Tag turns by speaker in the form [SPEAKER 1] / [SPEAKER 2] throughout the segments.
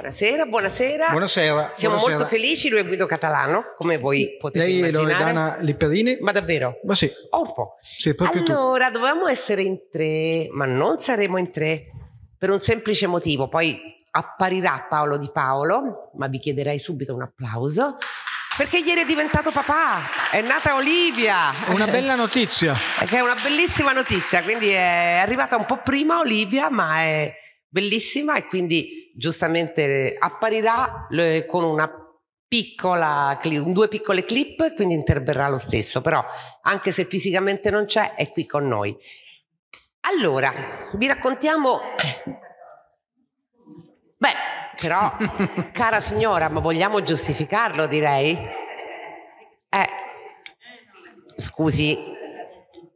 [SPEAKER 1] Buonasera, buonasera. Buonasera. Siamo buonasera. molto felici, lui è Guido Catalano, come voi potete Lei immaginare. Lei è Loredana Lipperini? Ma davvero? Ma sì. Oh, un po'. Sì, proprio allora, tu. dovevamo essere in tre, ma non saremo in tre, per un semplice motivo. Poi apparirà Paolo Di Paolo, ma vi chiederei subito un applauso, perché ieri è diventato papà, è nata Olivia. Una bella notizia. che è una bellissima notizia, quindi è arrivata un po' prima Olivia, ma è bellissima e quindi giustamente eh, apparirà eh, con una piccola, due piccole clip, quindi interverrà lo stesso, però anche se fisicamente non c'è, è qui con noi. Allora, vi raccontiamo... Beh, però, cara signora, ma vogliamo giustificarlo, direi? Eh, scusi,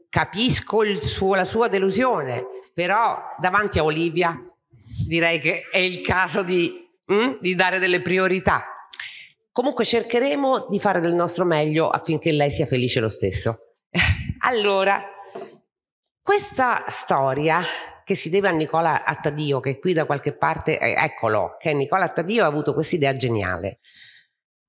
[SPEAKER 1] capisco suo, la sua delusione, però davanti a Olivia direi che è il caso di, mm, di dare delle priorità. Comunque cercheremo di fare del nostro meglio affinché lei sia felice lo stesso. allora, questa storia che si deve a Nicola Attadio, che qui da qualche parte, eh, eccolo, che Nicola Attadio ha avuto questa idea geniale.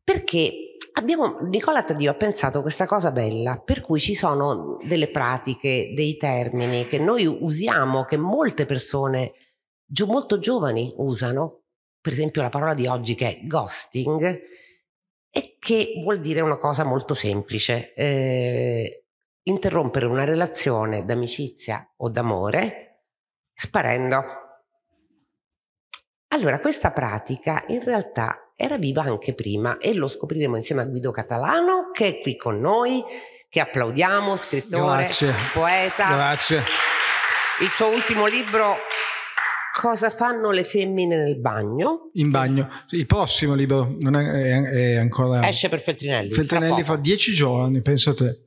[SPEAKER 1] Perché abbiamo, Nicola Attadio ha pensato questa cosa bella, per cui ci sono delle pratiche, dei termini che noi usiamo, che molte persone usano. Gio, molto giovani usano, per esempio la parola di oggi che è ghosting, e che vuol dire una cosa molto semplice, eh, interrompere una relazione d'amicizia o d'amore sparendo. Allora, questa pratica in realtà era viva anche prima e lo scopriremo insieme a Guido Catalano che è qui con noi, che applaudiamo, scrittore, Grazie. poeta. Grazie. Il suo ultimo libro cosa fanno le femmine nel bagno. In bagno. Il prossimo
[SPEAKER 2] libro non è, è, ancora... Esce
[SPEAKER 1] per Feltrinelli. Feltrinelli fa
[SPEAKER 2] dieci giorni, penso a te.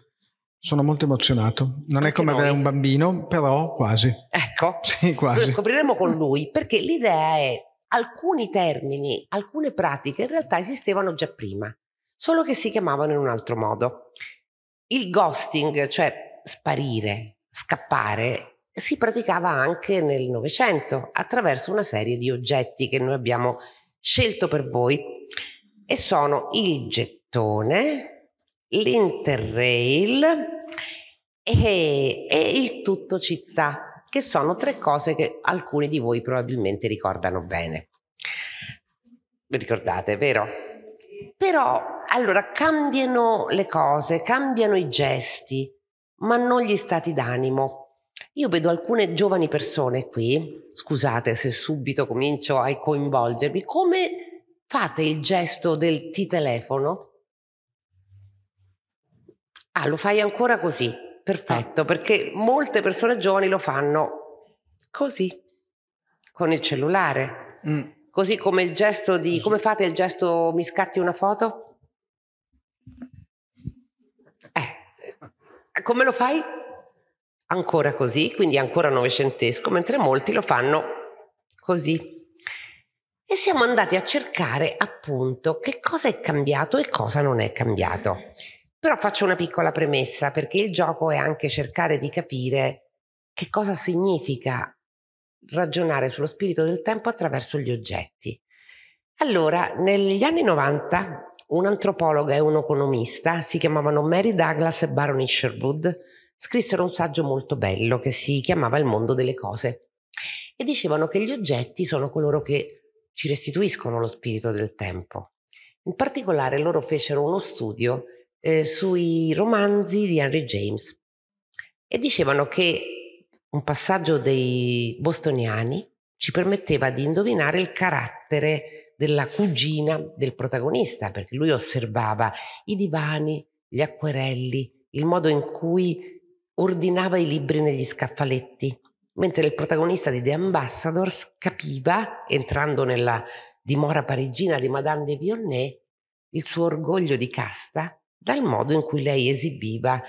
[SPEAKER 2] Sono molto emozionato. Non Anche è come noi. avere un bambino, però quasi. Ecco. Sì,
[SPEAKER 1] quasi. Lo scopriremo con lui, perché l'idea è alcuni termini, alcune pratiche in realtà esistevano già prima, solo che si chiamavano in un altro modo. Il ghosting, cioè sparire, scappare, si praticava anche nel Novecento attraverso una serie di oggetti che noi abbiamo scelto per voi e sono il gettone, l'interrail e, e il tutto città, che sono tre cose che alcuni di voi probabilmente ricordano bene. Vi ricordate, vero? Però allora cambiano le cose, cambiano i gesti, ma non gli stati d'animo io vedo alcune giovani persone qui, scusate se subito comincio a coinvolgervi, come fate il gesto del ti telefono? Ah, lo fai ancora così, perfetto, ah. perché molte persone giovani lo fanno così, con il cellulare. Mm. Così come il gesto di... Come fate il gesto mi scatti una foto? Eh, come lo fai? ancora così, quindi ancora novecentesco, mentre molti lo fanno così. E siamo andati a cercare appunto che cosa è cambiato e cosa non è cambiato. Però faccio una piccola premessa perché il gioco è anche cercare di capire che cosa significa ragionare sullo spirito del tempo attraverso gli oggetti. Allora, negli anni 90 un antropologa e un economista si chiamavano Mary Douglas e Barony Sherwood scrissero un saggio molto bello che si chiamava Il mondo delle cose e dicevano che gli oggetti sono coloro che ci restituiscono lo spirito del tempo. In particolare loro fecero uno studio eh, sui romanzi di Henry James e dicevano che un passaggio dei bostoniani ci permetteva di indovinare il carattere della cugina del protagonista, perché lui osservava i divani, gli acquerelli, il modo in cui ordinava i libri negli scaffaletti, mentre il protagonista di The Ambassadors capiva, entrando nella dimora parigina di Madame de Vionnet, il suo orgoglio di casta dal modo in cui lei esibiva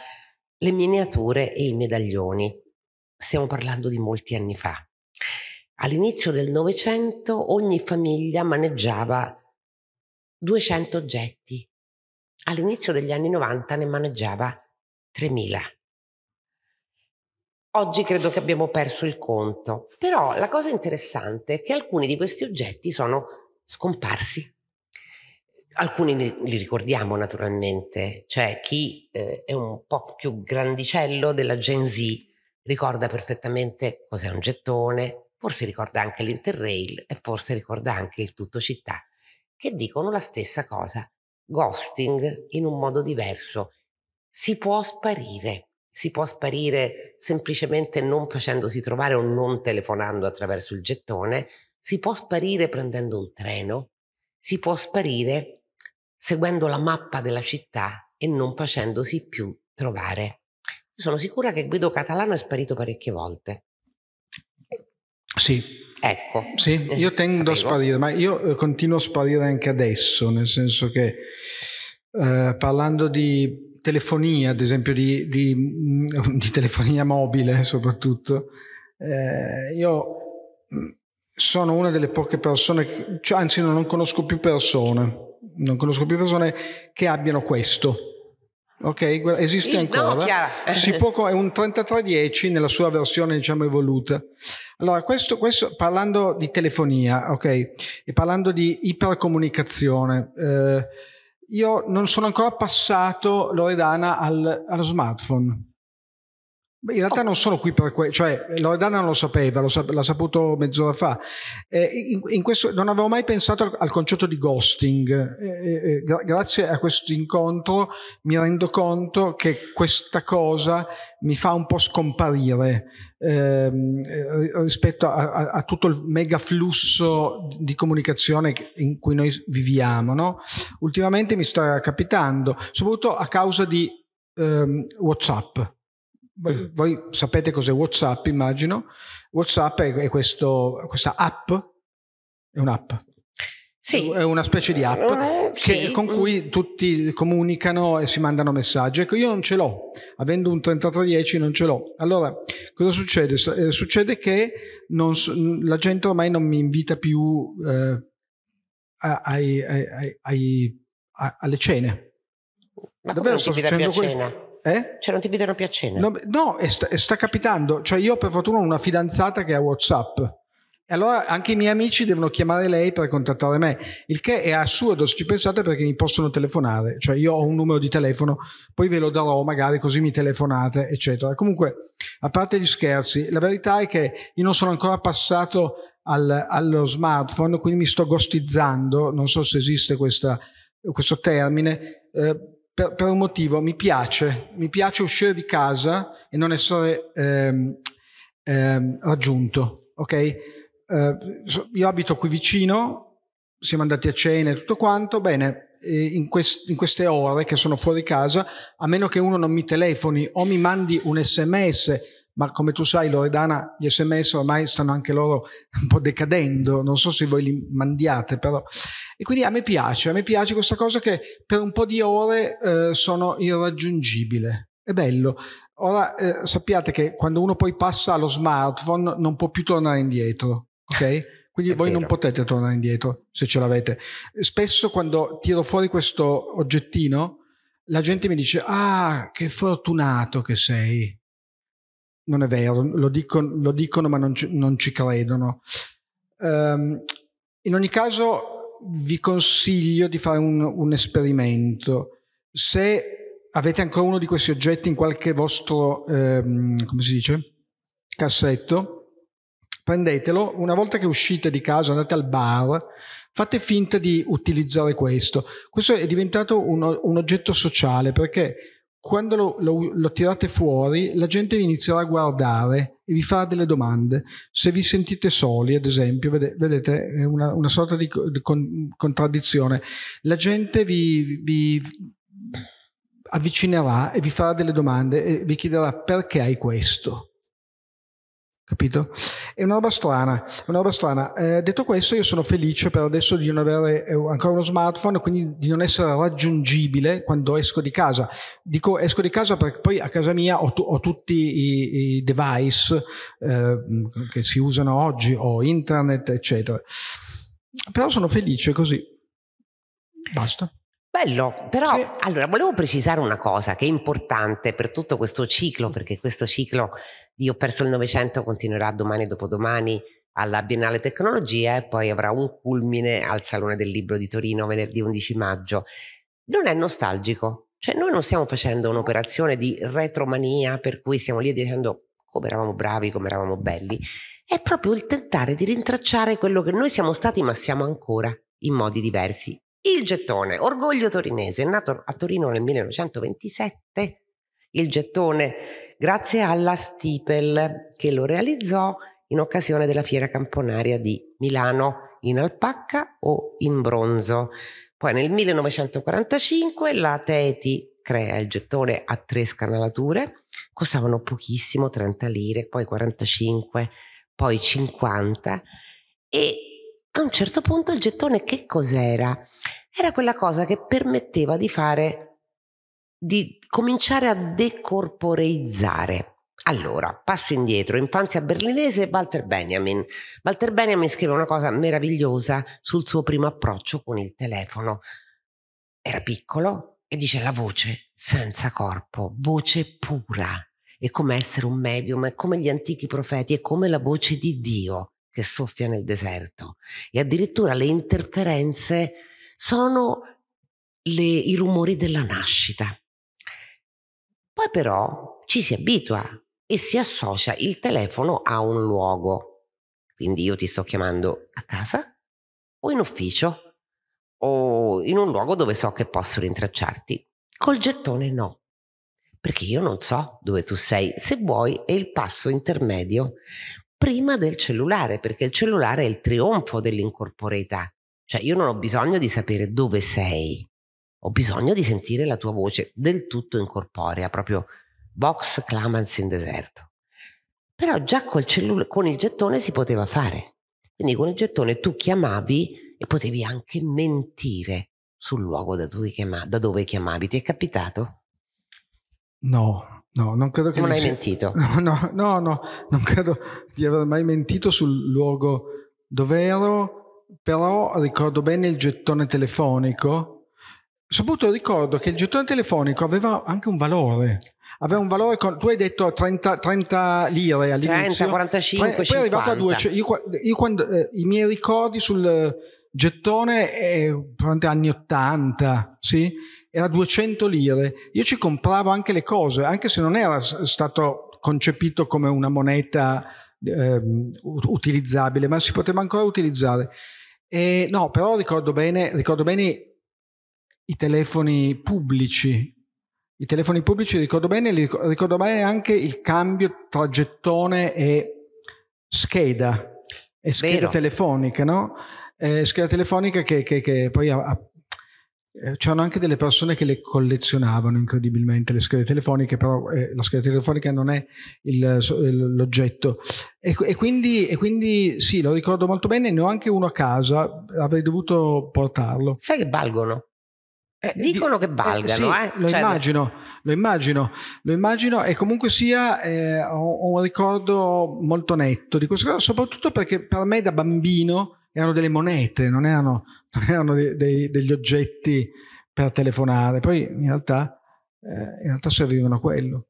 [SPEAKER 1] le miniature e i medaglioni. Stiamo parlando di molti anni fa. All'inizio del Novecento ogni famiglia maneggiava 200 oggetti. All'inizio degli anni 90 ne maneggiava 3000. Oggi credo che abbiamo perso il conto, però la cosa interessante è che alcuni di questi oggetti sono scomparsi. Alcuni li ricordiamo naturalmente, cioè chi eh, è un po' più grandicello della Gen Z ricorda perfettamente cos'è un gettone, forse ricorda anche l'Interrail e forse ricorda anche il Tutto Città, che dicono la stessa cosa, ghosting in un modo diverso. Si può sparire, si può sparire semplicemente non facendosi trovare o non telefonando attraverso il gettone, si può sparire prendendo un treno, si può sparire seguendo la mappa della città e non facendosi più trovare. sono sicura che Guido Catalano è sparito parecchie volte. Sì. Ecco. Sì, eh, io tendo
[SPEAKER 2] a sparire, ma io eh, continuo a sparire anche adesso, nel senso che eh, parlando di telefonia, ad esempio di, di, mm, di telefonia mobile soprattutto, eh, io mm, sono una delle poche persone, cioè, anzi non conosco più persone, non conosco più persone che abbiano questo. Ok, esiste Il ancora. Può, è un 3310 nella sua versione, diciamo, evoluta. Allora, questo, questo parlando di telefonia, ok, e parlando di ipercomunicazione, eh, io non sono ancora passato Loredana al, allo smartphone. Beh, in realtà oh. non sono qui per questo, cioè eh, Loredana non lo sapeva, lo sap- l'ha saputo mezz'ora fa. Eh, in, in questo, non avevo mai pensato al, al concetto di ghosting. Eh, eh, eh, gra- grazie a questo incontro mi rendo conto che questa cosa mi fa un po' scomparire ehm, eh, rispetto a, a, a, tutto il mega flusso di comunicazione in cui noi viviamo. No? Ultimamente mi sta capitando, soprattutto a causa di ehm, WhatsApp voi, sapete cos'è WhatsApp, immagino. WhatsApp è, questo, questa app, è un'app. Sì. È una specie di app che, sì. con cui tutti comunicano e si mandano messaggi. Ecco, io non ce l'ho, avendo un 3310 non ce l'ho. Allora, cosa succede? Eh, succede che non, la gente ormai non mi invita più eh, ai, ai, ai, alle cene. Ma Davvero sto facendo questo? Cena? Eh?
[SPEAKER 1] Cioè non ti vedono più a
[SPEAKER 2] cena? No, no e sta, e sta, capitando. Cioè io per fortuna ho una fidanzata che ha Whatsapp. E allora anche i miei amici devono chiamare lei per contattare me, il che è assurdo se ci pensate perché mi possono telefonare, cioè io ho un numero di telefono, poi ve lo darò magari così mi telefonate, eccetera. Comunque, a parte gli scherzi, la verità è che io non sono ancora passato al, allo smartphone, quindi mi sto gostizzando, non so se esiste questa, questo termine, eh, per, per, un motivo, mi piace, mi piace uscire di casa e non essere ehm, ehm, raggiunto, ok? Eh, io abito qui vicino, siamo andati a cena e tutto quanto, bene, in, quest- in, queste ore che sono fuori casa, a meno che uno non mi telefoni o mi mandi un sms ma come tu sai Loredana, gli sms ormai stanno anche loro un po' decadendo, non so se voi li mandiate però. E quindi a me piace, a me piace questa cosa che per un po' di ore eh, sono irraggiungibile. È bello. Ora eh, sappiate che quando uno poi passa allo smartphone non può più tornare indietro, ok? Quindi È voi vero. non potete tornare indietro se ce l'avete. Spesso quando tiro fuori questo oggettino, la gente mi dice: Ah, che fortunato che sei non è vero, lo, dico, lo dicono ma non ci, non ci credono. Um, in ogni caso vi consiglio di fare un, un, esperimento. Se avete ancora uno di questi oggetti in qualche vostro, ehm, come si dice, cassetto, prendetelo, una volta che uscite di casa, andate al bar, fate finta di utilizzare questo. Questo è diventato un, un oggetto sociale perché quando lo, lo, lo, tirate fuori, la gente vi inizierà a guardare e vi farà delle domande. Se vi sentite soli, ad esempio, vede, vedete, è una, una sorta di, di con, contraddizione. La gente vi, vi, avvicinerà e vi farà delle domande e vi chiederà perché hai questo capito? È una roba strana, una roba strana. Eh, detto questo, io sono felice per adesso di non avere eh, ancora uno smartphone, quindi di non essere raggiungibile quando esco di casa. Dico esco di casa perché poi a casa mia ho, tu, ho tutti i, i device eh, che si usano oggi, ho internet, eccetera. Però sono felice così. Basta.
[SPEAKER 1] Bello, però sì. allora volevo precisare una cosa che è importante per tutto questo ciclo, perché questo ciclo di Ho perso il Novecento continuerà domani e dopodomani alla Biennale Tecnologia e poi avrà un culmine al Salone del Libro di Torino venerdì 11 maggio. Non è nostalgico, cioè noi non stiamo facendo un'operazione di retromania per cui stiamo lì dicendo come eravamo bravi, come eravamo belli, è proprio il tentare di rintracciare quello che noi siamo stati ma siamo ancora in modi diversi il gettone, orgoglio torinese, nato a Torino nel 1927, il gettone grazie alla Stipel che lo realizzò in occasione della fiera camponaria di Milano in alpacca o in bronzo. Poi nel 1945 la Teti crea il gettone a tre scanalature, costavano pochissimo, 30 lire, poi 45, poi 50 e a un certo punto il gettone che cos'era? Era quella cosa che permetteva di fare, di cominciare a decorporeizzare. Allora, passo indietro, infanzia berlinese, Walter Benjamin. Walter Benjamin scrive una cosa meravigliosa sul suo primo approccio con il telefono. Era piccolo e dice la voce senza corpo, voce pura. È come essere un medium, è come gli antichi profeti, è come la voce di Dio che soffia nel deserto e addirittura le interferenze sono le, i rumori della nascita. Poi però ci si abitua e si associa il telefono a un luogo. Quindi io ti sto chiamando a casa o in ufficio o in un luogo dove so che posso rintracciarti. Col gettone no, perché io non so dove tu sei. Se vuoi è il passo intermedio prima del cellulare, perché il cellulare è il trionfo dell'incorporeità. Cioè io non ho bisogno di sapere dove sei, ho bisogno di sentire la tua voce del tutto incorporea, proprio box clamans in deserto. Però già cellul- con il gettone si poteva fare. Quindi con il gettone tu chiamavi e potevi anche mentire sul luogo da dove, chiama- da dove chiamavi. Ti è capitato?
[SPEAKER 2] No, No, non credo che... Non hai sia... mentito. No, no, no, non credo di aver mai mentito sul luogo dove ero, però ricordo bene il gettone telefonico. Soprattutto ricordo che il gettone telefonico aveva anche un valore aveva un valore con, tu hai detto 30, 30 lire all'inizio 30, 45, poi, 50 poi è arrivato a 200 io, io quando, eh, i miei ricordi sul gettone è durante anni 80 sì? era 200 lire. Io ci compravo anche le cose, anche se non era stato concepito come una moneta eh, utilizzabile, ma si poteva ancora utilizzare. E, no, però ricordo bene, ricordo bene i telefoni pubblici. I telefoni pubblici ricordo bene, ricordo bene anche il cambio tra gettone e scheda, e scheda Vero. telefonica, no? Eh, scheda telefonica che, che, che poi ha, eh, c'erano anche delle persone che le collezionavano incredibilmente le schede telefoniche, però eh, la scheda telefonica non è il, l'oggetto. E, e, quindi, e, quindi, sì, lo ricordo molto bene, ne ho anche uno a casa, avrei dovuto portarlo. Sai che valgono? Eh, Dicono
[SPEAKER 1] di, che eh, valgano, eh, sì, eh. Lo, cioè, immagino,
[SPEAKER 2] lo immagino, lo immagino e comunque sia ho, eh, ho un ricordo molto netto di questa cosa, soprattutto perché per me da bambino erano delle monete, non erano, non erano dei, dei, degli oggetti per telefonare, poi in realtà, eh, in realtà servivano a quello.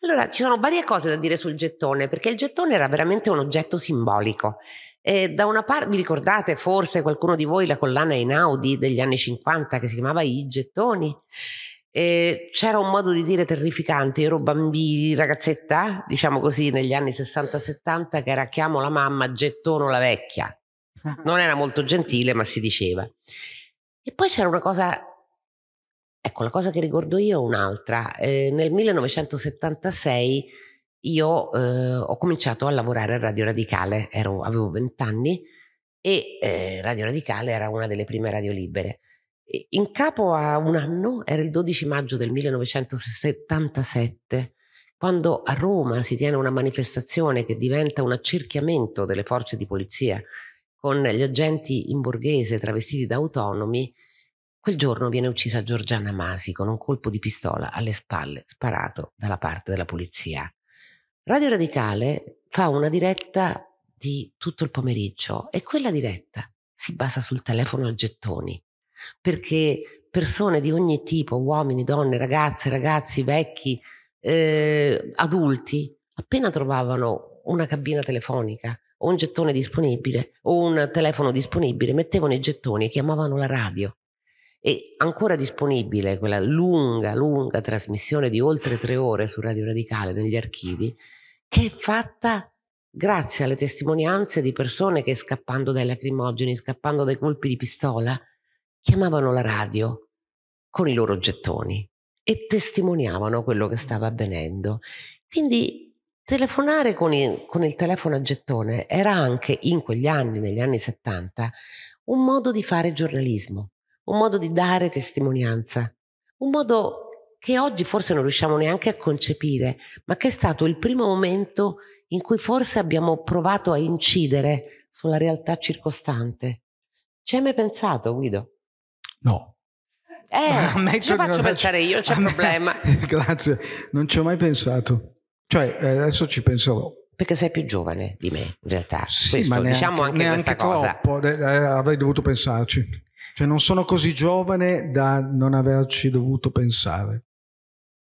[SPEAKER 1] Allora, ci sono varie cose da dire sul gettone, perché il gettone era veramente un oggetto simbolico. E eh, da una parte, vi ricordate forse qualcuno di voi la collana Einaudi degli anni 50 che si chiamava I gettoni? E eh, c'era un modo di dire terrificante, io ero bambini, ragazzetta, diciamo così, negli anni 60-70, che era chiamo la mamma, gettono la vecchia. Non era molto gentile, ma si diceva. E poi c'era una cosa, ecco, la cosa che ricordo io è un'altra. Eh, nel 1976 io eh, ho cominciato a lavorare a Radio Radicale, Ero, avevo anni e eh, Radio Radicale era una delle prime radio libere. In capo a un anno, era il 12 maggio del 1977, quando a Roma si tiene una manifestazione che diventa un accerchiamento delle forze di polizia con gli agenti in borghese travestiti da autonomi, quel giorno viene uccisa Giorgiana Masi con un colpo di pistola alle spalle sparato dalla parte della polizia. Radio Radicale fa una diretta di tutto il pomeriggio e quella diretta si basa sul telefono a gettoni perché persone di ogni tipo, uomini, donne, ragazze, ragazzi, vecchi, eh, adulti, appena trovavano una cabina telefonica o un gettone disponibile o un telefono disponibile, mettevano i gettoni e chiamavano la radio. E ancora disponibile quella lunga, lunga trasmissione di oltre tre ore su Radio Radicale negli archivi, che è fatta grazie alle testimonianze di persone che scappando dai lacrimogeni, scappando dai colpi di pistola, chiamavano la radio con i loro gettoni e testimoniavano quello che stava avvenendo. Quindi Telefonare con il, con il telefono a gettone era anche in quegli anni, negli anni 70, un modo di fare giornalismo, un modo di dare testimonianza, un modo che oggi forse non riusciamo neanche a concepire, ma che è stato il primo momento in cui forse abbiamo provato a incidere sulla realtà circostante. Ci hai mai pensato, Guido? No. Eh, ce lo faccio pensare io, c'è un problema. grazie, non ci ho mai
[SPEAKER 2] pensato. Cioè, eh, adesso ci penserò. Perché sei più giovane
[SPEAKER 1] di me, in realtà. Sì, Questo, ma neanche, diciamo anche neanche troppo,
[SPEAKER 2] eh, avrei dovuto pensarci. Cioè, non sono così giovane da non averci dovuto pensare.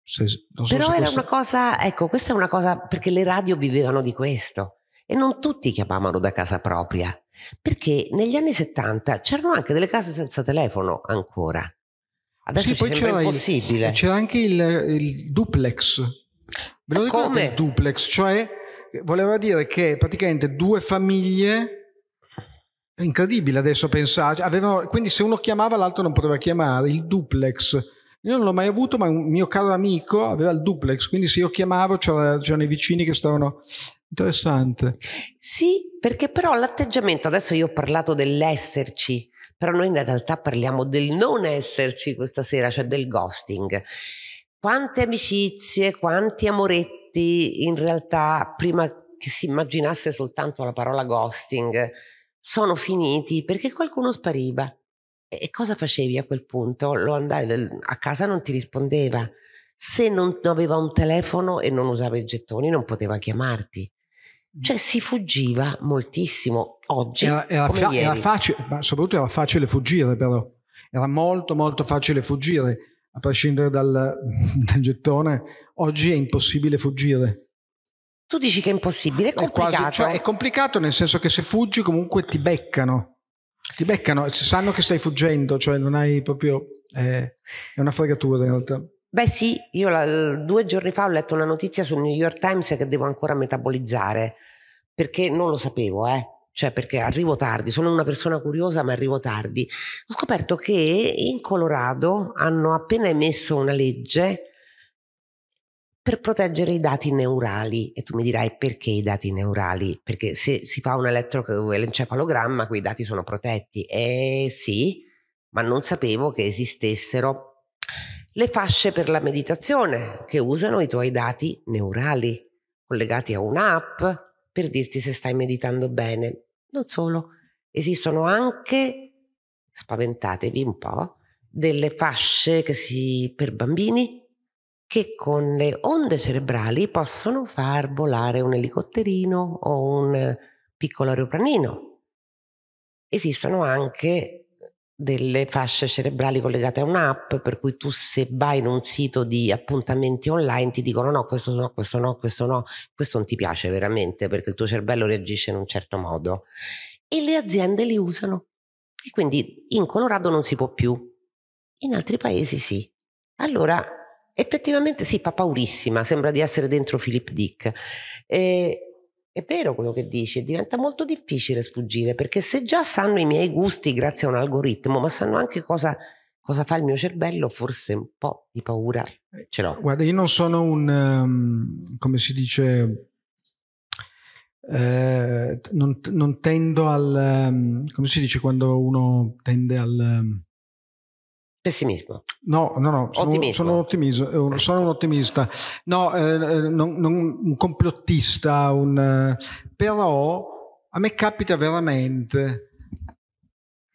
[SPEAKER 2] Se, so Però era questo... una
[SPEAKER 1] cosa, ecco, questa è una cosa perché le radio vivevano di questo e non tutti chiamavano da casa propria, perché negli anni 70 c'erano anche delle case senza telefono ancora. Adesso sì, poi c'era impossibile. Il,
[SPEAKER 2] c'era anche il, il duplex Me lo ricordo il duplex, cioè voleva dire che praticamente due famiglie è incredibile adesso pensare, avevano, quindi se uno chiamava l'altro non poteva chiamare, il duplex. Io non l'ho mai avuto, ma un mio caro amico aveva il duplex, quindi se io chiamavo c'erano, c'erano i vicini che stavano... Interessante.
[SPEAKER 1] Sì, perché però l'atteggiamento, adesso io ho parlato dell'esserci, però noi in realtà parliamo del non esserci questa sera, cioè del ghosting quante amicizie, quanti amoretti in realtà prima che si immaginasse soltanto la parola ghosting sono finiti perché qualcuno spariva. E cosa facevi a quel punto? Lo andavi a casa non ti rispondeva. Se non aveva un telefono e non usava i gettoni non poteva chiamarti. Cioè si fuggiva moltissimo oggi. Era, era, fa- era facile,
[SPEAKER 2] ma soprattutto era facile fuggire però. Era molto molto facile fuggire a prescindere dal, dal gettone, oggi è impossibile fuggire. Tu dici che è impossibile, è complicato. È, quasi, cioè, è complicato nel senso che se fuggi comunque ti beccano. Ti beccano, sanno che stai fuggendo, cioè non hai proprio... Eh, è una fregatura in realtà.
[SPEAKER 1] Beh sì, io la, due giorni fa ho letto una notizia sul New York Times che devo ancora metabolizzare, perché non lo sapevo, eh cioè perché arrivo tardi, sono una persona curiosa ma arrivo tardi, ho scoperto che in Colorado hanno appena emesso una legge per proteggere i dati neurali e tu mi dirai perché i dati neurali? Perché se si fa un elettroencefalogramma quei dati sono protetti. Eh sì, ma non sapevo che esistessero le fasce per la meditazione che usano i tuoi dati neurali collegati a un'app per dirti se stai meditando bene. Non solo, esistono anche, spaventatevi un po', delle fasce si, per bambini che con le onde cerebrali possono far volare un elicotterino o un piccolo aeroplanino. Esistono anche delle fasce cerebrali collegate a un'app, per cui tu se vai in un sito di appuntamenti online ti dicono no, questo no, questo no, questo no, questo non ti piace veramente perché il tuo cervello reagisce in un certo modo. E le aziende li usano. E quindi in Colorado non si può più, in altri paesi sì. Allora, effettivamente sì, fa paurissima, sembra di essere dentro Philip Dick. E è vero quello che dici, diventa molto difficile sfuggire perché se già sanno i miei gusti grazie a un algoritmo, ma sanno anche cosa, cosa fa il mio cervello, forse un po' di paura eh, ce l'ho.
[SPEAKER 2] Guarda, io non sono un, um, come si dice, eh, non, non, tendo al, um, come si dice quando uno tende al... Um, Pessimismo. No, no, no, sono, sono, eh, sono un ottimista, no, eh, eh, non, non, un complottista, un, eh, però a me capita veramente,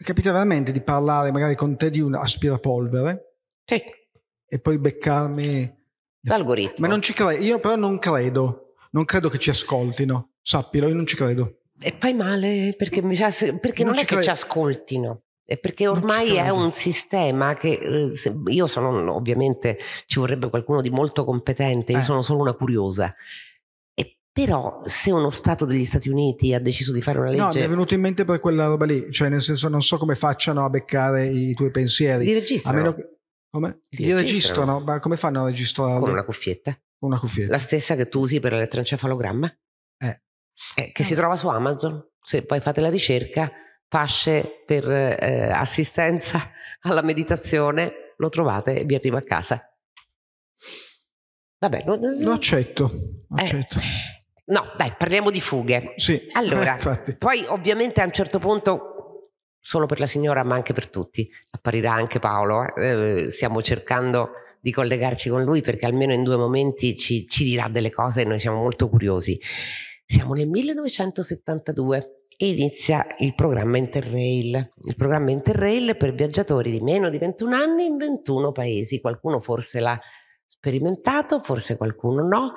[SPEAKER 2] capita veramente di parlare magari con te di un aspirapolvere sì. e poi beccarmi...
[SPEAKER 1] L'algoritmo. Ma non ci credo,
[SPEAKER 2] io però non credo, non credo che ci ascoltino, sappilo, io non ci credo.
[SPEAKER 1] E fai male perché, perché non, non è che ci ascoltino. Eh, perché ormai è un sistema che eh, io sono ovviamente ci vorrebbe qualcuno di molto competente, io eh. sono solo una curiosa. E però se uno Stato degli Stati Uniti ha deciso di fare una legge... No, mi è
[SPEAKER 2] venuto in mente per quella roba lì, cioè nel senso non so come facciano a beccare i tuoi pensieri. Li registrano. A meno che...
[SPEAKER 1] Come? Li, Li registrano. registrano. Ma come fanno a registrare? Con una cuffietta. una cuffietta. La stessa che tu usi per l'elettroencefalogramma. Eh. Eh, che si eh. trova su Amazon. Se poi fate la ricerca fasce per eh, assistenza alla meditazione, lo trovate e vi arriva a casa. Vabbè, non, non... lo
[SPEAKER 2] accetto. Eh, accetto. Eh,
[SPEAKER 1] no, dai, parliamo di fughe. Sì, allora, eh, poi ovviamente a un certo punto solo per la signora ma anche per tutti. Apparirà anche Paolo, eh? Eh, stiamo cercando di collegarci con lui perché almeno in due momenti ci, ci dirà delle cose e noi siamo molto curiosi. Siamo nel 1972, inizia il programma Interrail. Il programma Interrail per viaggiatori di meno di 21 anni in 21 paesi. Qualcuno forse l'ha sperimentato, forse qualcuno no,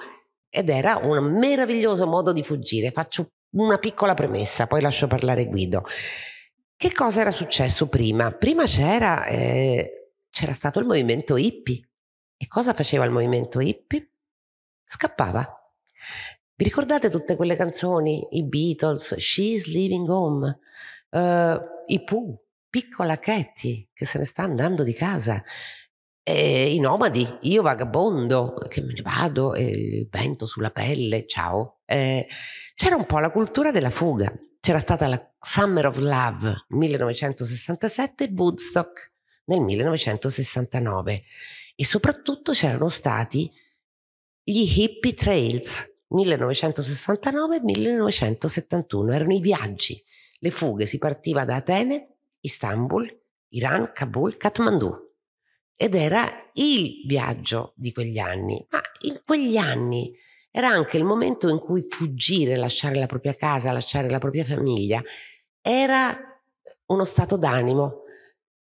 [SPEAKER 1] ed era un meraviglioso modo di fuggire. Faccio una piccola premessa, poi lascio parlare Guido. Che cosa era successo prima? Prima c'era, eh, c'era stato il movimento hippie. E cosa faceva il movimento hippie? Scappava. Vi ricordate tutte quelle canzoni? I Beatles, She's Leaving Home, uh, i Pooh, Piccola Katie che se ne sta andando di casa, e i nomadi, io vagabondo che me ne vado e il vento sulla pelle, ciao. Eh, c'era un po' la cultura della fuga. C'era stata la Summer of Love 1967 e Woodstock nel 1969 e soprattutto c'erano stati gli hippie trails 1969-1971. Erano i viaggi, le fughe. Si partiva da Atene, Istanbul, Iran, Kabul, Kathmandu. Ed era il viaggio di quegli anni. Ma in quegli anni era anche il momento in cui fuggire, lasciare la propria casa, lasciare la propria famiglia, era uno stato d'animo.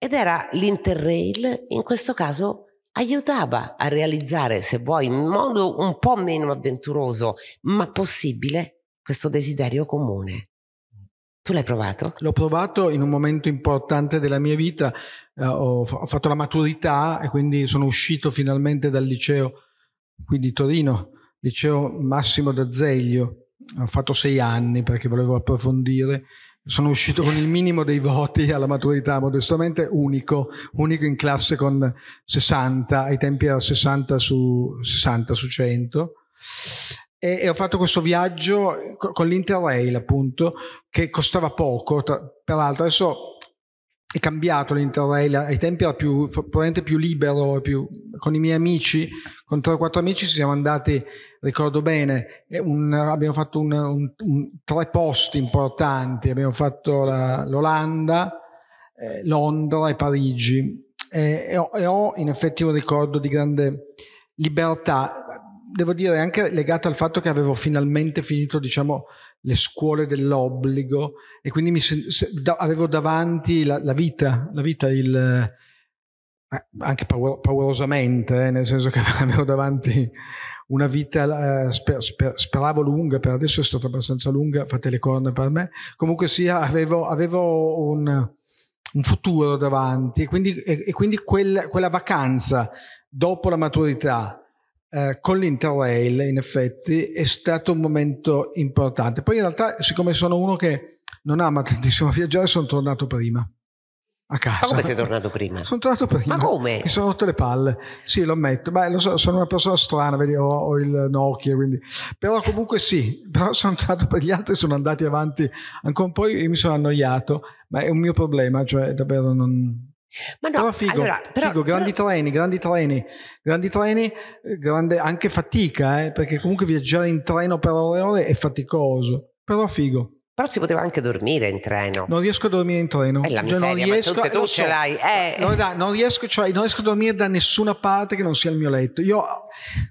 [SPEAKER 1] Ed era l'Interrail, in questo caso aiutava a realizzare, se vuoi, in modo un po' meno avventuroso, ma possibile, questo desiderio comune.
[SPEAKER 2] Tu l'hai provato? L'ho provato in un momento importante della mia vita, eh, ho, f- ho, fatto la maturità e quindi sono uscito finalmente dal liceo qui di Torino, liceo Massimo d'Azeglio, ho fatto sei anni perché volevo approfondire sono uscito con il minimo dei voti alla maturità, modestamente unico, unico in classe con 60, ai tempi era 60 su, 60 su 100. E, e, ho fatto questo viaggio con, l'Interrail, appunto, che costava poco, tra, peraltro adesso è cambiato l'interrail ai tempi era più, probabilmente più libero, più, con i miei amici, con 3 o 4 amici siamo andati, ricordo bene, un, abbiamo fatto un, un, tre posti importanti, abbiamo fatto la, l'Olanda, eh, Londra e Parigi eh, e, ho, e ho in effetti un ricordo di grande libertà, devo dire anche legato al fatto che avevo finalmente finito diciamo le scuole dell'obbligo e quindi mi, da, avevo davanti la, la, vita, la vita il, eh, anche paur, paurosamente, eh, nel senso che avevo davanti una vita, eh, sper, sper, speravo lunga, per adesso è stata abbastanza lunga, fate le corna per me, comunque sia avevo, avevo un, un, futuro davanti e quindi, e, e quindi quel, quella vacanza dopo la maturità eh, con l'Interrail in effetti è stato un momento importante. Poi in realtà, siccome sono uno che non ama tantissimo viaggiare, sono tornato prima. A
[SPEAKER 1] casa. Ma come sei tornato prima? Sono
[SPEAKER 2] tornato prima. Ma come? Mi sono rotto le palle. Sì, lo ammetto. Beh, lo so, sono una persona strana, vedi, ho, ho il Nokia, quindi. Però comunque sì, però sono tornato per gli altri, sono andati avanti ancora un po' e mi sono annoiato, ma è un mio problema, cioè davvero non,
[SPEAKER 1] ma no, però figo, allora,
[SPEAKER 2] però, figo grandi però... treni, grandi treni, grandi treni, eh, grande, anche fatica, eh, perché comunque viaggiare in treno per ore e ore è faticoso, però figo.
[SPEAKER 1] Però si poteva anche dormire in treno. Non riesco a dormire in treno. È la cioè, miseria, non riesco, ma tu so, ce l'hai. Eh. No, no, non, riesco,
[SPEAKER 2] cioè, non riesco a dormire da nessuna parte che non sia il mio letto. Io,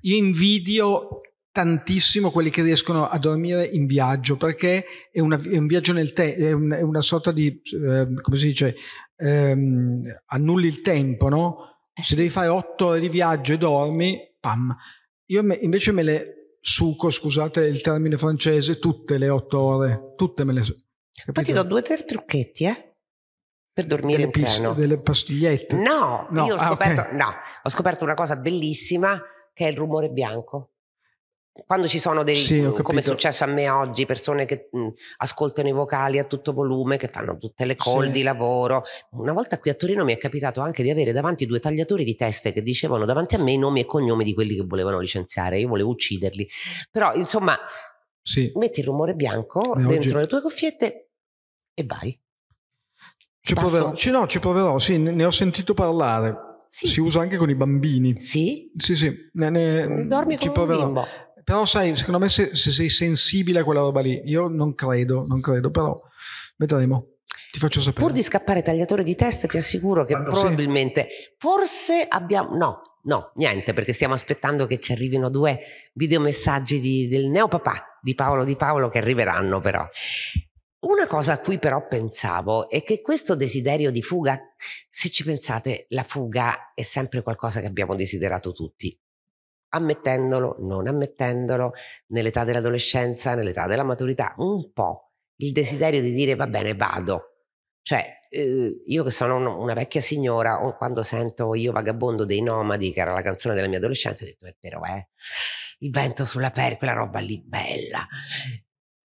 [SPEAKER 2] io invidio tantissimo quelli che riescono a dormire in viaggio perché è, una, è un viaggio nel tempo, è, un, è, una sorta di, eh, come si dice, ehm, annulli il tempo, no? Eh Se devi fare otto ore di viaggio e dormi, pam. Io me, invece me le suco, scusate il termine francese, tutte le otto ore, tutte me le suco. Poi ti do
[SPEAKER 1] due o tre trucchetti, eh? Per dormire delle in pis- piano. Delle pastigliette? No, no. io ho, ah, okay. no, ho scoperto una cosa bellissima che è il rumore bianco quando ci sono dei, sì, come è successo a me oggi, persone che mh, ascoltano i vocali a tutto volume, che fanno tutte le call sì. di lavoro. Una volta qui a Torino mi è capitato anche di avere davanti due tagliatori di teste che dicevano davanti a me i nomi e cognomi di quelli che volevano licenziare. Io volevo ucciderli. Però, insomma, sì. metti il rumore bianco e eh, dentro oggi... le tue cuffiette e vai. Ci proverò, ci,
[SPEAKER 2] no, ci proverò, sì, ne ho sentito parlare. Sì. Si usa anche con i bambini. Sì? Sì, sì. Ne, ne, Dormi ci proverò però sai, secondo me se, se, sei sensibile a quella roba lì, io non credo, non credo, però
[SPEAKER 1] vedremo. Ti faccio sapere. Pur di scappare tagliatore di testa, ti assicuro che Quando ah, probabilmente, sì. forse abbiamo, no, no, niente, perché stiamo aspettando che ci arrivino due videomessaggi di, del neopapà di Paolo Di Paolo che arriveranno però. Una cosa a cui però pensavo è che questo desiderio di fuga, se ci pensate, la fuga è sempre qualcosa che abbiamo desiderato tutti, ammettendolo, non ammettendolo, nell'età dell'adolescenza, nell'età della maturità, un po' il desiderio di dire va bene, vado. Cioè, eh, io che sono una vecchia signora, quando sento Io vagabondo dei nomadi, che era la canzone della mia adolescenza, ho detto, è eh, vero, eh, il vento sulla pelle, quella roba lì bella.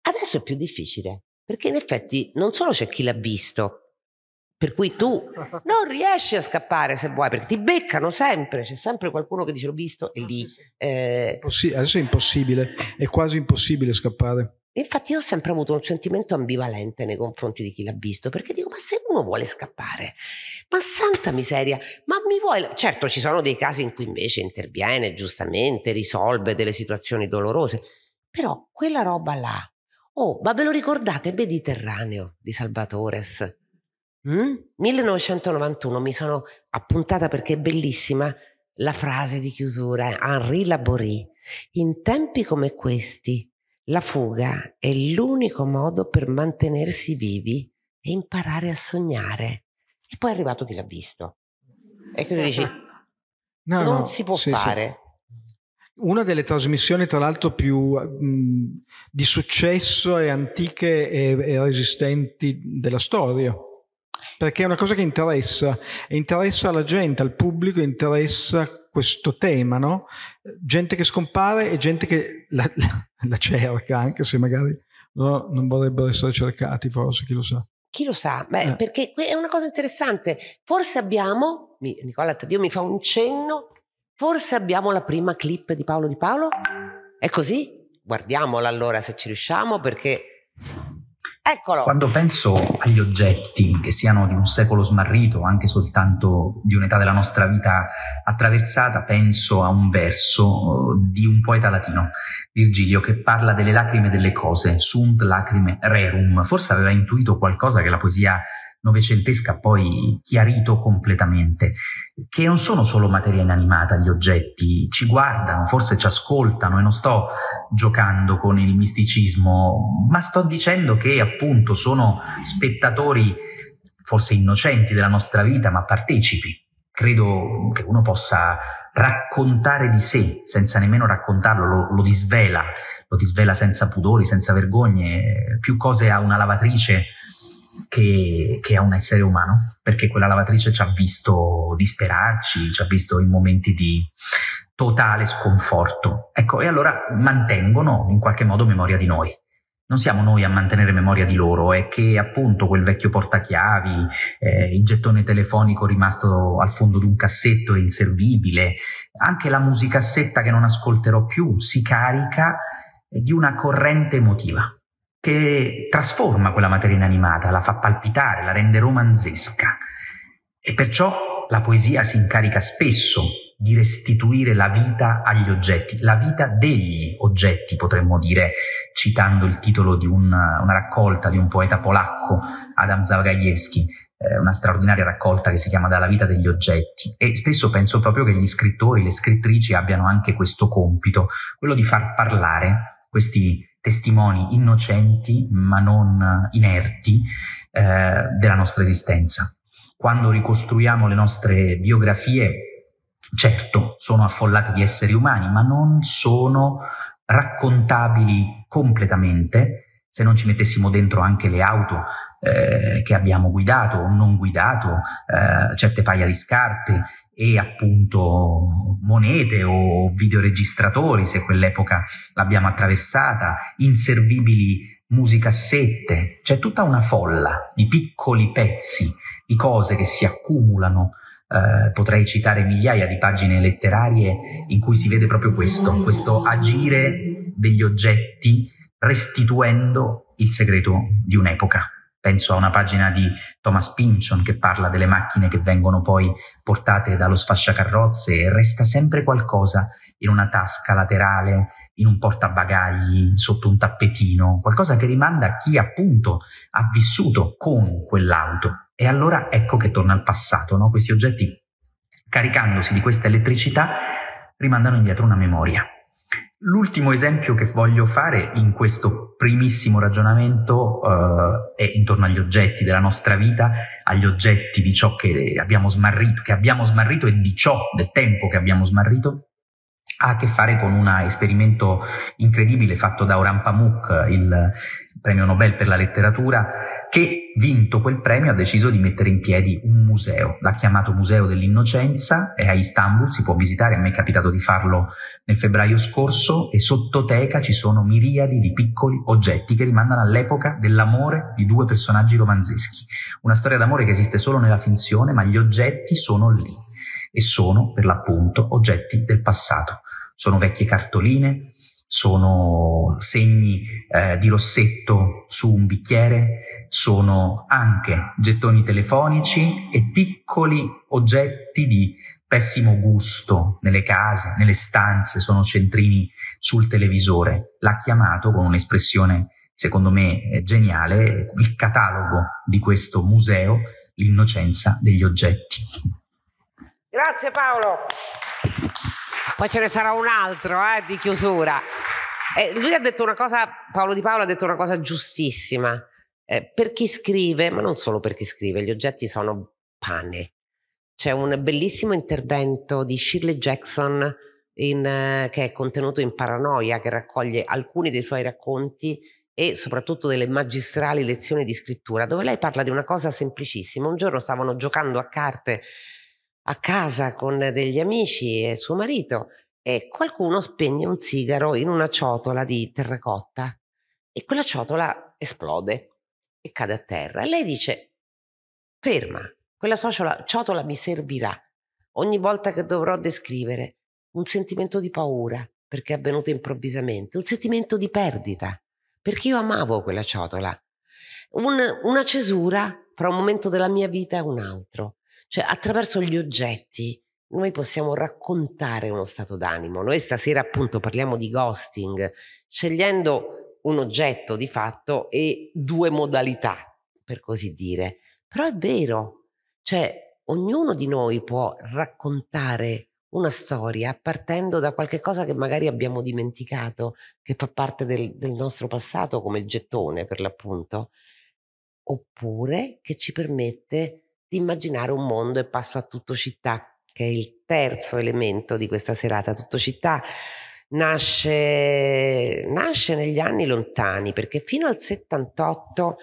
[SPEAKER 1] Adesso è più difficile, perché in effetti non solo c'è chi l'ha visto, per cui tu non riesci a scappare se vuoi, perché ti beccano sempre, c'è sempre qualcuno che dice l'ho visto e lì... Eh... Adesso è impossibile, è quasi impossibile scappare. Infatti io ho sempre avuto un sentimento ambivalente nei confronti di chi l'ha visto, perché dico, ma se uno vuole scappare, ma santa miseria, ma mi vuoi... Certo ci sono dei casi in cui invece interviene giustamente, risolve delle situazioni dolorose, però quella roba là... Oh, ma ve lo ricordate Mediterraneo di Salvatores? 1991 mm? mi sono appuntata perché è bellissima la frase di chiusura, Henri Laborie. In tempi come questi, la fuga è l'unico modo per mantenersi vivi e imparare a sognare. E poi è arrivato chi l'ha visto. E quindi dici, no, non no, si può sì, fare. Sì.
[SPEAKER 2] Una delle trasmissioni, tra l'altro, più mh, mm, di successo e antiche e, e resistenti della storia perché è una cosa che interessa, interessa la gente, al pubblico, interessa questo tema, no? Gente che scompare e gente che la, la cerca, anche se magari no, non vorrebbero essere cercati, forse, chi
[SPEAKER 1] lo sa. Chi lo sa, Beh, eh. perché è una cosa interessante. Forse abbiamo, Nicola Taddio mi fa un cenno, forse abbiamo la prima clip di Paolo Di Paolo? È così? Guardiamola allora se ci riusciamo perché Eccolo. Quando
[SPEAKER 3] penso agli oggetti che siano di un secolo smarrito, anche soltanto di un'età della nostra vita attraversata, penso a un verso eh, di un poeta latino, Virgilio, che parla delle lacrime delle cose, sunt lacrime rerum. Forse aveva intuito qualcosa che la poesia novecentesca ha poi chiarito completamente che non sono solo materia inanimata, gli oggetti, ci guardano, forse ci ascoltano e non sto giocando con il misticismo, ma sto dicendo che appunto sono spettatori forse innocenti della nostra vita, ma partecipi. Credo che uno possa raccontare di sé senza nemmeno raccontarlo, lo, lo disvela, lo disvela senza pudori, senza vergogne, più cose a una lavatrice che, che, a un essere umano, perché quella lavatrice ci ha visto disperarci, ci ha visto in momenti di totale sconforto. Ecco, e allora mantengono in qualche modo memoria di noi. Non siamo noi a mantenere memoria di loro, è che appunto quel vecchio portachiavi, eh, il gettone telefonico rimasto al fondo di un cassetto e inservibile, anche la musicassetta che non ascolterò più si carica di una corrente emotiva che trasforma quella materia inanimata, la fa palpitare, la rende romanzesca. E perciò la poesia si incarica spesso di restituire la vita agli oggetti, la vita degli oggetti, potremmo dire, citando il titolo di una, una raccolta di un poeta polacco, Adam Zawagajewski, eh, una straordinaria raccolta che si chiama Dalla vita degli oggetti. E spesso penso proprio che gli scrittori, le scrittrici abbiano anche questo compito, quello di far parlare questi testimoni innocenti ma non inerti eh, della nostra esistenza. Quando ricostruiamo le nostre biografie, certo, sono affollate di esseri umani, ma non sono raccontabili completamente se non ci mettessimo dentro anche le auto eh, che abbiamo guidato o non guidato, eh, certe paia di scarpe, e appunto monete o videoregistratori, se quell'epoca l'abbiamo attraversata, inservibili musicassette, c'è tutta una folla di piccoli pezzi di cose che si accumulano. Eh, potrei citare migliaia di pagine letterarie in cui si vede proprio questo, questo agire degli oggetti restituendo il segreto di un'epoca. Penso a una pagina di Thomas Pynchon che parla delle macchine che vengono poi portate dallo sfasciacarrozze e resta sempre qualcosa in una tasca laterale, in un portabagagli, sotto un tappetino, qualcosa che rimanda a chi appunto ha vissuto con quell'auto. E allora ecco che torna al passato, no? questi oggetti caricandosi di questa elettricità rimandano indietro una memoria. L'ultimo esempio che voglio fare in questo primissimo ragionamento eh, è intorno agli oggetti della nostra vita, agli oggetti di ciò che abbiamo smarrito, che abbiamo smarrito e di ciò del tempo che abbiamo smarrito, ha a che fare con un esperimento incredibile fatto da Oran Pamuk, il premio Nobel per la letteratura, che vinto quel premio ha deciso di mettere in piedi un museo, l'ha chiamato Museo dell'Innocenza, è a Istanbul, si può visitare, a me è capitato di farlo nel febbraio scorso e sottoteca ci sono miriadi di piccoli oggetti che rimandano all'epoca dell'amore di due personaggi romanzeschi, una storia d'amore che esiste solo nella finzione, ma gli oggetti sono lì e sono per l'appunto oggetti del passato, sono vecchie cartoline, sono segni eh, di rossetto su un bicchiere, sono anche gettoni telefonici e piccoli oggetti di pessimo gusto nelle case, nelle stanze, sono centrini sul televisore. L'ha chiamato con un'espressione, secondo me, eh, geniale, il catalogo di questo museo, l'innocenza degli oggetti.
[SPEAKER 1] Grazie Paolo. Poi ce ne sarà un altro eh, di chiusura. Eh, lui ha detto una cosa, Paolo Di Paolo ha detto una cosa giustissima eh, per chi scrive, ma non solo per chi scrive, gli oggetti sono pane. C'è un bellissimo intervento di Shirley Jackson in, eh, che è contenuto in Paranoia, che raccoglie alcuni dei suoi racconti e soprattutto delle magistrali lezioni di scrittura, dove lei parla di una cosa semplicissima. Un giorno stavano giocando a carte a casa con degli amici e suo marito e qualcuno spegne un sigaro in una ciotola di terracotta e quella ciotola esplode e cade a terra. E lei dice, ferma, quella sociola, ciotola mi servirà ogni volta che dovrò descrivere un sentimento di paura, perché è avvenuto improvvisamente, un sentimento di perdita, perché io amavo quella ciotola. Un, una cesura fra un momento della mia vita e un altro. Cioè, attraverso gli oggetti noi possiamo raccontare uno stato d'animo. Noi stasera appunto parliamo di ghosting, scegliendo un oggetto di fatto e due modalità, per così dire. Però è vero, cioè ognuno di noi può raccontare una storia partendo da qualche cosa che magari abbiamo dimenticato, che fa parte del, del nostro passato, come il gettone per l'appunto, oppure che ci permette di immaginare un mondo e passo a tutto città, che è il terzo elemento di questa serata, tutto città nasce, nasce negli anni lontani perché fino al 78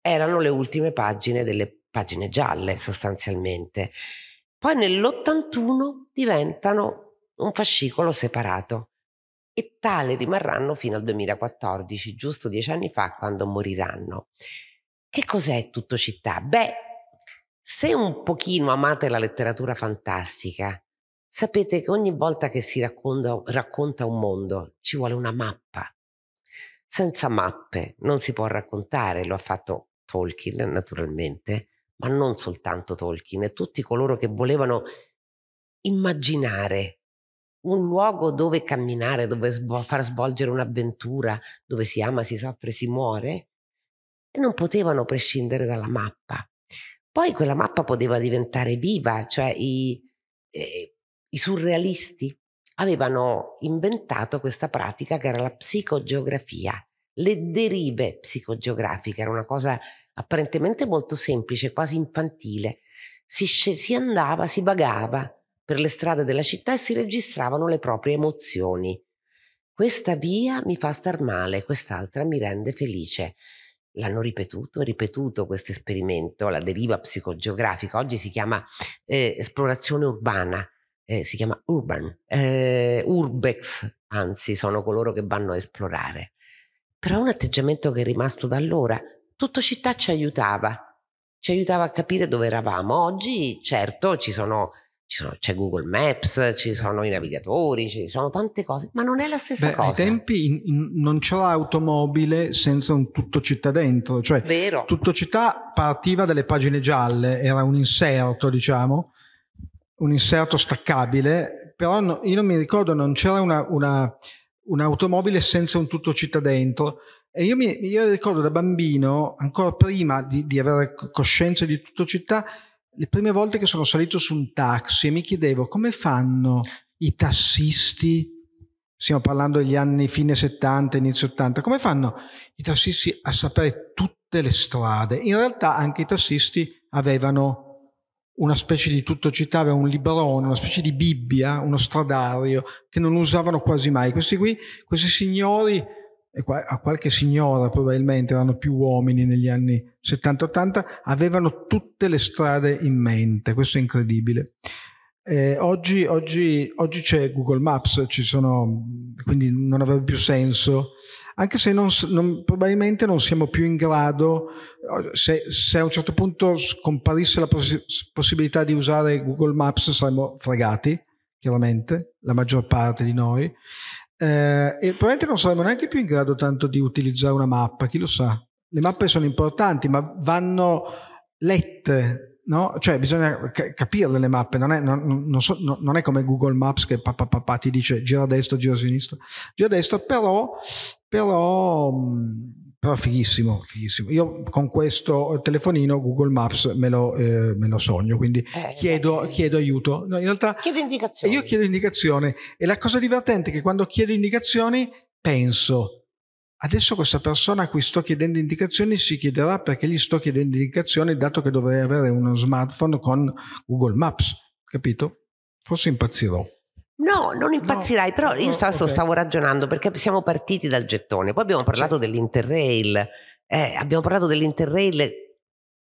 [SPEAKER 1] erano le ultime pagine delle pagine gialle sostanzialmente. Poi nell'81 diventano un fascicolo separato e tale rimarranno fino al 2014, giusto dieci anni fa, quando moriranno. Che cos'è Tutto Città? Beh, se un pochino amate la letteratura fantastica, Sapete che ogni volta che si racconta, racconta, un mondo ci vuole una mappa. Senza mappe non si può raccontare, lo ha fatto Tolkien naturalmente, ma non soltanto Tolkien, tutti coloro che volevano immaginare un luogo dove camminare, dove svol- far svolgere un'avventura, dove si ama, si soffre, si muore, e non potevano prescindere dalla mappa. Poi quella mappa poteva diventare viva, cioè i, eh, i surrealisti avevano inventato questa pratica che era la psicogeografia, le derive psicogeografiche, era una cosa apparentemente molto semplice, quasi infantile. Si, si andava, si vagava per le strade della città e si registravano le proprie emozioni. Questa via mi fa star male, quest'altra mi rende felice. L'hanno ripetuto, e ripetuto questo esperimento, la deriva psicogeografica, oggi si chiama eh, esplorazione urbana, eh, si chiama urban, eh, urbex, anzi sono coloro che vanno a esplorare. Però è un atteggiamento che è rimasto da allora. Tutto città ci aiutava, ci aiutava a capire dove eravamo. Oggi certo ci sono c'è Google Maps, ci sono i navigatori, ci sono tante cose, ma non è la stessa Beh, cosa. Ai tempi in,
[SPEAKER 2] in, non c'era automobile senza un tutto città dentro, cioè Vero. tutto città partiva dalle pagine gialle, era un inserto diciamo, un inserto staccabile, però no, io non mi ricordo, non c'era una, una, un'automobile senza un tutto città dentro. E io, mi, io ricordo da bambino, ancora prima di, di avere coscienza di tutto città, le prime volte che sono salito su un taxi e mi chiedevo come fanno i tassisti, stiamo parlando degli anni fine 70, inizio 80, come fanno i tassisti a sapere tutte le strade? In realtà anche i tassisti avevano una specie di tutto città, aveva un librone, una specie di Bibbia, uno stradario, che non usavano quasi mai. Questi qui, questi signori, e a qualche signora probabilmente erano più uomini negli anni 70-80, avevano tutte le strade in mente, questo è incredibile. Eh, oggi, oggi, oggi c'è Google Maps, ci sono, quindi non avrebbe più senso anche se non, non, probabilmente non siamo più in grado, se, se a un certo punto scomparisse la poss- possibilità di usare Google Maps saremmo fregati, chiaramente, la maggior parte di noi, eh, e probabilmente non saremmo neanche più in grado tanto di utilizzare una mappa, chi lo sa. Le mappe sono importanti, ma vanno lette no? Cioè bisogna ca- capirle le mappe, non è, non, non, so, non è, come Google Maps che pa, pa, pa, pa, ti dice gira a destra, gira a sinistra, gira a destra, però, però, però fighissimo, fighissimo. Io con questo telefonino Google Maps me lo, eh, me lo sogno, quindi eh, chiedo, eh, chiedo, aiuto. No, in realtà chiedo indicazioni. Io chiedo indicazioni e la cosa divertente è che quando chiedo indicazioni penso Adesso questa persona a cui sto chiedendo indicazioni si chiederà perché gli sto chiedendo indicazioni dato che dovrei avere uno smartphone con Google Maps, capito? Forse impazzirò.
[SPEAKER 1] No, non impazzirai, no, però io no, stavo, okay. stavo, ragionando perché siamo partiti dal gettone, poi abbiamo parlato certo. dell'Interrail, eh, abbiamo parlato dell'Interrail,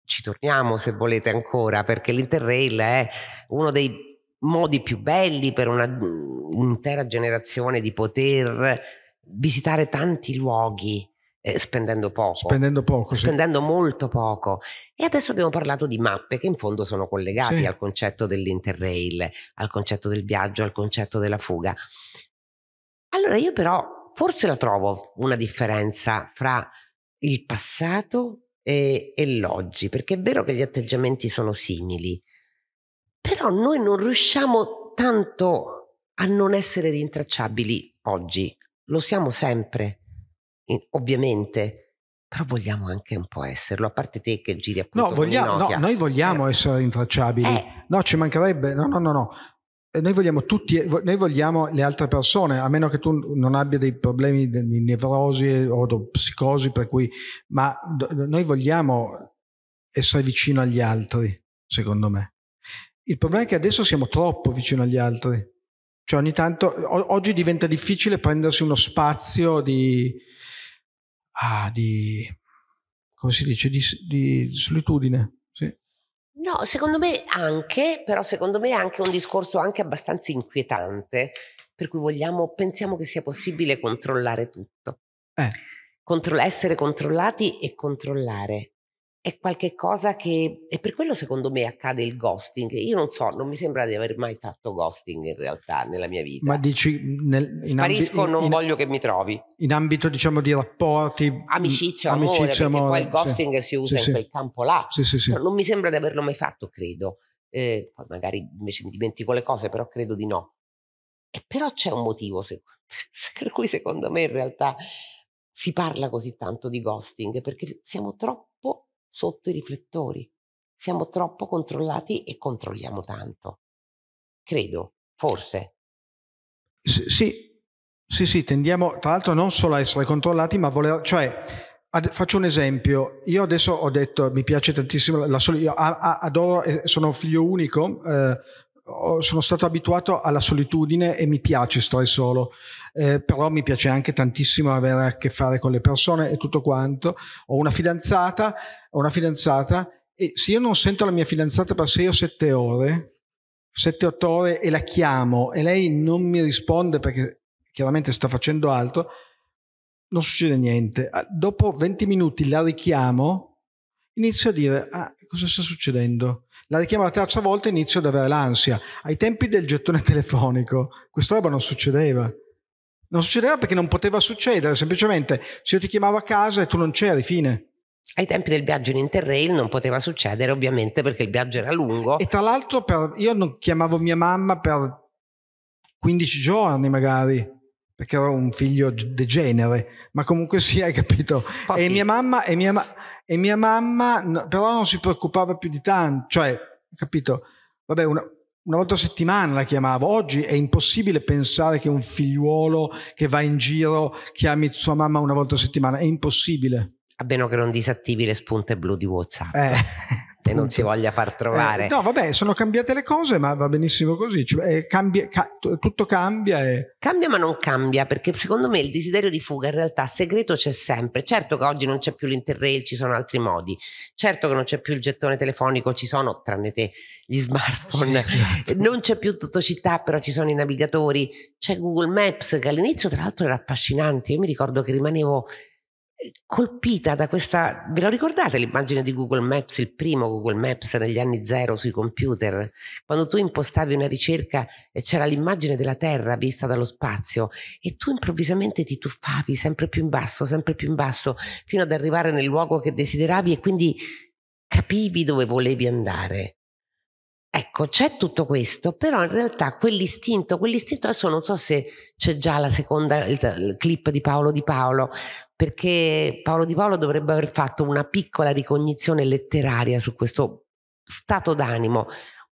[SPEAKER 1] ci torniamo se volete ancora, perché l'Interrail è uno dei modi più belli per una, mm, un'intera generazione di poter visitare tanti luoghi eh, spendendo poco. Spendendo poco, Spendendo sì. molto poco. E adesso abbiamo parlato di mappe che in fondo sono collegate sì. al concetto dell'interrail, al concetto del viaggio, al concetto della fuga. Allora io però forse la trovo una differenza fra il passato e, e l'oggi, perché è vero che gli atteggiamenti sono simili, però noi non riusciamo tanto a non essere rintracciabili oggi lo siamo sempre, ovviamente, però vogliamo anche un po' esserlo, a parte te che giri appunto No, vogliamo, no
[SPEAKER 2] noi vogliamo eh. essere rintracciabili, eh. no, ci mancherebbe, no, no, no, no. Eh, noi vogliamo, tutti, noi vogliamo le altre persone, a meno che tu non abbia dei problemi di nevrosi o di psicosi, per cui, ma noi vogliamo essere vicino agli altri, secondo me. Il problema è che adesso siamo troppo vicino agli altri. Cioè ogni tanto, oggi diventa difficile prendersi uno spazio di, ah, di come si dice, di, di solitudine. Sì.
[SPEAKER 1] No, secondo me anche, però secondo me è anche un discorso anche abbastanza inquietante, per cui vogliamo, pensiamo che sia possibile controllare tutto. Eh. Contro- essere controllati e controllare è cosa che... E per quello secondo me accade il ghosting. Io non so, non mi sembra di aver mai fatto ghosting in realtà nella mia vita.
[SPEAKER 2] Ma dici... Nel, Sparisco, ambi- non in,
[SPEAKER 1] voglio che mi trovi.
[SPEAKER 2] In ambito diciamo di rapporti... Mm, amicizia, amore, amicizia, amore, poi il ghosting sì. si usa sì, in quel
[SPEAKER 1] campo là. Sì, sì, sì. non mi sembra di averlo mai fatto, credo. Eh, poi magari invece mi dimentico le cose, però credo di no. E però c'è un motivo se, per cui secondo me in realtà si parla così tanto di ghosting, perché siamo troppo sotto i riflettori. Siamo troppo controllati e controlliamo tanto. Credo, forse.
[SPEAKER 2] S- sì, sì, sì, tendiamo tra l'altro non solo a essere controllati, ma voler, cioè ad, faccio un esempio, io adesso ho detto mi piace tantissimo, la soli- io a, a, adoro, sono figlio unico, eh, sono stato abituato alla solitudine e mi piace stare solo eh, però mi piace anche tantissimo avere a che fare con le persone e tutto quanto. Ho una fidanzata, ho una fidanzata e se io non sento la mia fidanzata per 6 o 7 ore, 7-8 ore e la chiamo e lei non mi risponde perché chiaramente sta facendo altro, non succede niente. Dopo 20 minuti la richiamo, inizio a dire ah, cosa sta succedendo. La richiamo la terza volta e inizio ad avere l'ansia. Ai tempi del gettone telefonico questa roba non succedeva. Non succedeva perché non poteva succedere, semplicemente se io ti chiamavo a casa e tu non c'eri, fine. Ai tempi del viaggio in Interrail non
[SPEAKER 1] poteva succedere ovviamente perché il viaggio era lungo. E
[SPEAKER 2] tra l'altro per, io non chiamavo mia mamma per 15 giorni magari, perché ero un figlio degenere, ma comunque sì, hai capito. E, sì. Mia mamma, e, mia, e mia mamma però non si preoccupava più di tanto, cioè, capito? Vabbè, una, una volta a settimana la chiamavo, oggi è impossibile pensare che un figliuolo che va in giro chiami sua mamma una volta a settimana, è impossibile.
[SPEAKER 1] A meno che non disattivi le spunte blu di WhatsApp. Eh. e non si voglia far eh, trovare. Eh, no,
[SPEAKER 2] vabbè, sono cambiate le cose, ma va benissimo così. Cioè, eh, cambia, ca- tutto cambia. E...
[SPEAKER 1] Cambia, ma non cambia, perché secondo me il desiderio di fuga in realtà segreto c'è sempre. Certo che oggi non c'è più l'interrail, ci sono altri modi. Certo che non c'è più il gettone telefonico, ci sono, tranne te, gli smartphone. Sì. Esatto. Non c'è più tutto città, però ci sono i navigatori. C'è Google Maps, che all'inizio, tra l'altro, era affascinante. Io mi ricordo che rimanevo colpita da questa, ve lo ricordate l'immagine di Google Maps, il primo Google Maps negli anni zero sui computer, quando tu impostavi una ricerca e c'era l'immagine della Terra vista dallo spazio e tu improvvisamente ti tuffavi sempre più in basso, sempre più in basso, fino ad arrivare nel luogo che desideravi e quindi capivi dove volevi andare. Ecco, c'è tutto questo, però in realtà quell'istinto, quell'istinto adesso non so se c'è già la seconda il, il clip di Paolo Di Paolo, perché Paolo Di Paolo dovrebbe aver fatto una piccola ricognizione letteraria su questo stato d'animo.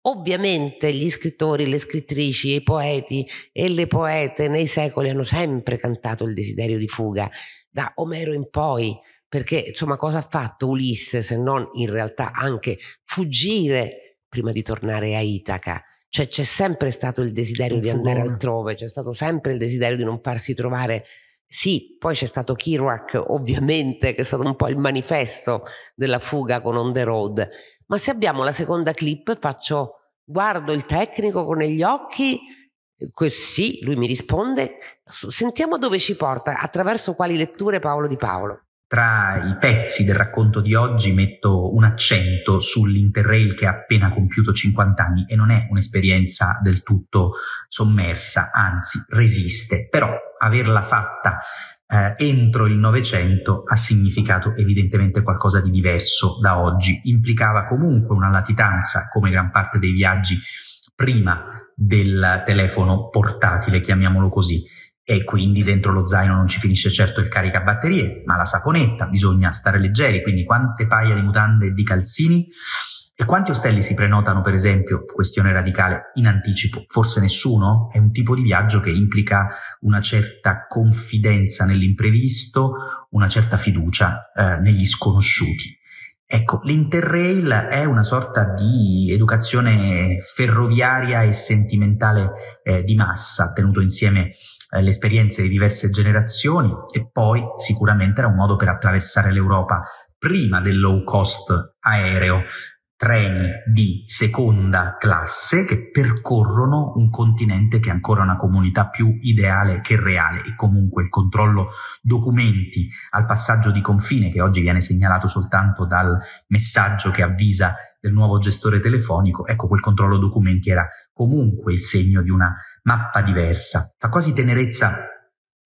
[SPEAKER 1] Ovviamente gli scrittori, le scrittrici, i poeti e le poete nei secoli hanno sempre cantato il desiderio di fuga, da Omero in poi, perché insomma cosa ha fatto Ulisse se non in realtà anche fuggire prima di tornare a Itaca. Cioè c'è sempre stato il desiderio il di andare altrove, c'è stato sempre il desiderio di non farsi trovare. Sì, poi c'è stato Kerouac, ovviamente, che è stato un po' il manifesto della fuga con On the Road. Ma se abbiamo la seconda clip, faccio guardo il tecnico con gli occhi, sì, lui mi risponde. Sentiamo dove ci porta, attraverso quali letture Paolo Di Paolo.
[SPEAKER 3] Tra i pezzi del racconto di oggi metto un accento sull'Interrail che ha appena compiuto 50 anni e non è un'esperienza del tutto sommersa, anzi resiste, però averla fatta eh, entro il Novecento ha significato evidentemente qualcosa di diverso da oggi, implicava comunque una latitanza come gran parte dei viaggi prima del telefono portatile, chiamiamolo così e quindi dentro lo zaino non ci finisce certo il caricabatterie, ma la saponetta, bisogna stare leggeri, quindi quante paia di mutande e di calzini e quanti ostelli si prenotano, per esempio, questione radicale, in anticipo? Forse nessuno? È un tipo di viaggio che implica una certa confidenza nell'imprevisto, una certa fiducia eh, negli sconosciuti. Ecco, l'Interrail è una sorta di educazione ferroviaria e sentimentale eh, di massa, tenuto insieme eh, le esperienze di diverse generazioni e poi sicuramente era un modo per attraversare l'Europa prima del low cost aereo, treni di seconda classe che percorrono un continente che è ancora una comunità più ideale che reale e comunque il controllo documenti al passaggio di confine che oggi viene segnalato soltanto dal messaggio che avvisa del nuovo gestore telefonico, ecco quel controllo documenti era comunque il segno di una mappa diversa. Fa quasi tenerezza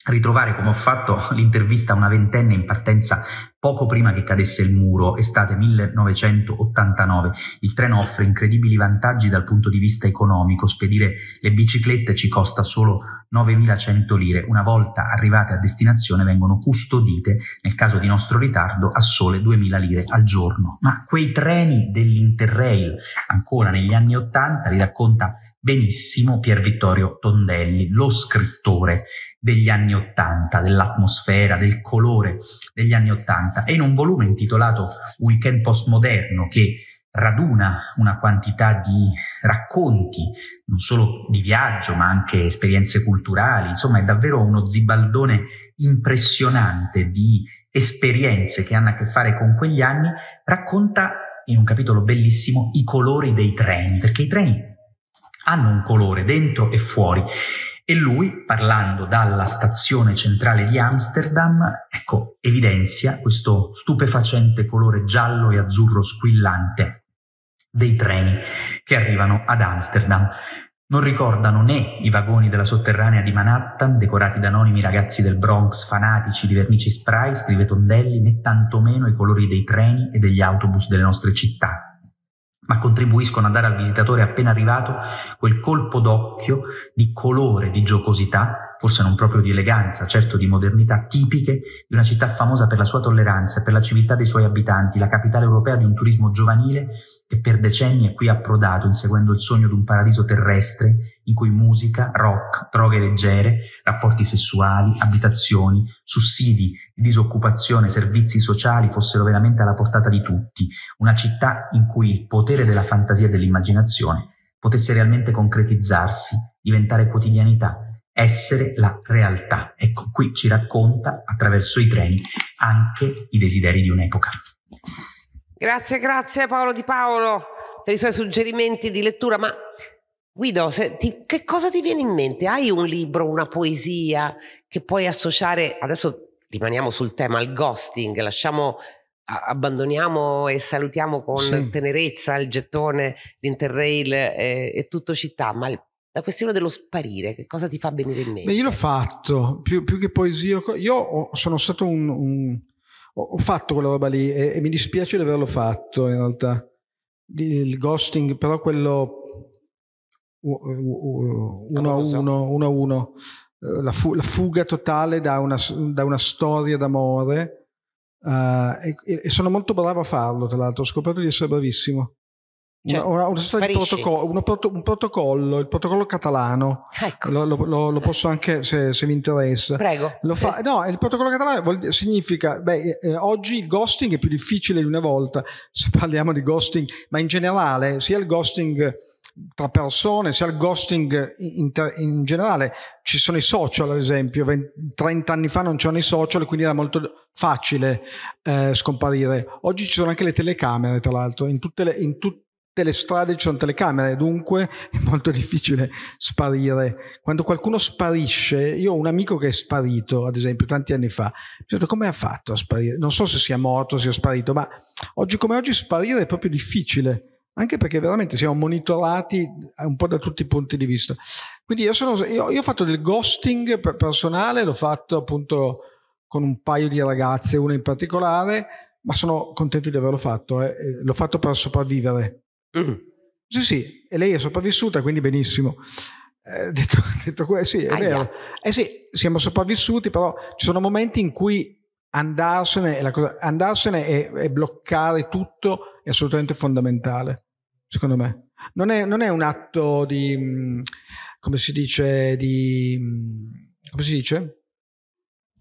[SPEAKER 3] ritrovare come ho fatto l'intervista a una ventenne in partenza poco prima che cadesse il muro, estate 1989. Il treno offre incredibili vantaggi dal punto di vista economico, spedire le biciclette ci costa solo 9.100 lire, una volta arrivate a destinazione vengono custodite, nel caso di nostro ritardo, a sole 2.000 lire al giorno. Ma quei treni dell'Interrail, ancora negli anni 80, li racconta benissimo Pier Vittorio Tondelli, lo scrittore degli anni Ottanta, dell'atmosfera, del colore degli anni Ottanta, e in un volume intitolato Weekend Postmoderno che raduna una quantità di racconti, non solo di viaggio, ma anche esperienze culturali, insomma è davvero uno zibaldone impressionante di esperienze che hanno a che fare con quegli anni, racconta in un capitolo bellissimo i colori dei treni, perché i treni hanno un colore dentro e fuori e lui, parlando dalla stazione centrale di Amsterdam, ecco, evidenzia questo stupefacente colore giallo e azzurro squillante dei treni che arrivano ad Amsterdam. Non ricordano né i vagoni della sotterranea di Manhattan, decorati da anonimi ragazzi del Bronx fanatici di vernici spray, scrive Tondelli, né tantomeno i colori dei treni e degli autobus delle nostre città ma contribuiscono a dare al visitatore appena arrivato quel colpo d'occhio di colore, di giocosità forse non proprio di eleganza, certo di modernità, tipiche di una città famosa per la sua tolleranza e per la civiltà dei suoi abitanti, la capitale europea di un turismo giovanile che per decenni è qui approdato inseguendo il sogno di un paradiso terrestre in cui musica, rock, droghe leggere, rapporti sessuali, abitazioni, sussidi disoccupazione, servizi sociali fossero veramente alla portata di tutti, una città in cui il potere della fantasia e dell'immaginazione potesse realmente concretizzarsi, diventare quotidianità essere la realtà. Ecco, qui ci racconta attraverso i treni anche i desideri di un'epoca.
[SPEAKER 1] Grazie, grazie Paolo Di Paolo per i suoi suggerimenti di lettura, ma Guido, ti, che cosa ti viene in mente? Hai un libro, una poesia che puoi associare? Adesso rimaniamo sul tema, il ghosting, lasciamo abbandoniamo e salutiamo con sì. tenerezza il gettone, l'interrail e, eh, e tutto città, ma il la questione dello sparire, che cosa ti fa venire in mente?
[SPEAKER 2] Beh, io l'ho fatto, più, più che poesia, io sono stato un, un ho fatto quella roba lì e, e, mi dispiace di averlo fatto in realtà, il ghosting, però quello uno a uno, uno a uno, eh, la, fu, la fuga totale da una, da una storia d'amore. Uh, e, e sono molto bravo a farlo, tra l'altro, ho scoperto di essere bravissimo. Cioè, una, una, sorta di protocollo, proto, un protocollo, il protocollo catalano. Ecco. Lo, lo, lo, lo, eh. posso anche, se, se mi interessa. Prego. Fa, eh. no, il protocollo catalano vuol, significa, beh, eh, eh, oggi il ghosting è più difficile di una volta, se parliamo di ghosting, ma in generale, sia il ghosting tra persone, sia il ghosting in, in, generale. Ci sono i social, ad esempio, 20, 30 anni fa non c'erano i social, quindi era molto facile eh, scomparire. Oggi ci sono anche le telecamere, tra l'altro, in tutte le, in tut, delle strade ci sono telecamere, dunque è molto difficile sparire. Quando qualcuno sparisce, io ho un amico che è sparito, ad esempio, tanti anni fa, mi detto come ha fatto a sparire? Non so se sia morto, sia sparito, ma oggi come oggi sparire è proprio difficile, anche perché veramente siamo monitorati un po' da tutti i punti di vista. Quindi io, sono, io, io ho fatto del ghosting personale, l'ho fatto appunto con un paio di ragazze, una in particolare, ma sono contento di averlo fatto, eh. l'ho fatto per sopravvivere Mm-hmm. Sì, sì, e lei è sopravvissuta, quindi benissimo. Eh, detto, detto questo, sì, è Aia. vero. Eh sì, siamo sopravvissuti, però ci sono momenti in cui andarsene, è cosa, andarsene e, e, bloccare tutto è assolutamente fondamentale, secondo me. Non è, non è un atto di, mm, come si dice, di, mm, come si dice?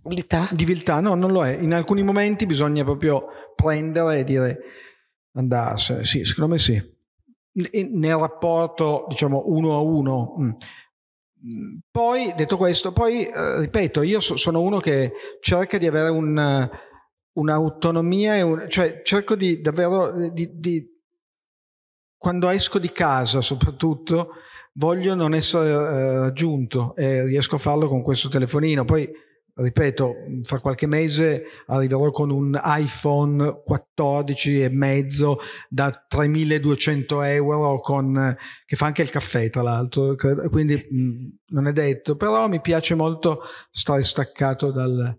[SPEAKER 2] Viltà? Di viltà, no, non lo è. In alcuni momenti bisogna proprio prendere e dire andarsene, sì, secondo me sì nel rapporto diciamo uno a uno. Mm. Mm. Poi, detto questo, poi eh, ripeto, io so, sono uno che cerca di avere un, un'autonomia, un, cioè cerco di davvero, eh, di, di, quando esco di casa soprattutto, voglio non essere eh, raggiunto e riesco a farlo con questo telefonino. Poi ripeto, fra qualche mese arriverò con un iPhone 14 e mezzo da 3.200 euro con, che fa anche il caffè tra l'altro, quindi mm, non è detto, però mi piace molto stare staccato dal,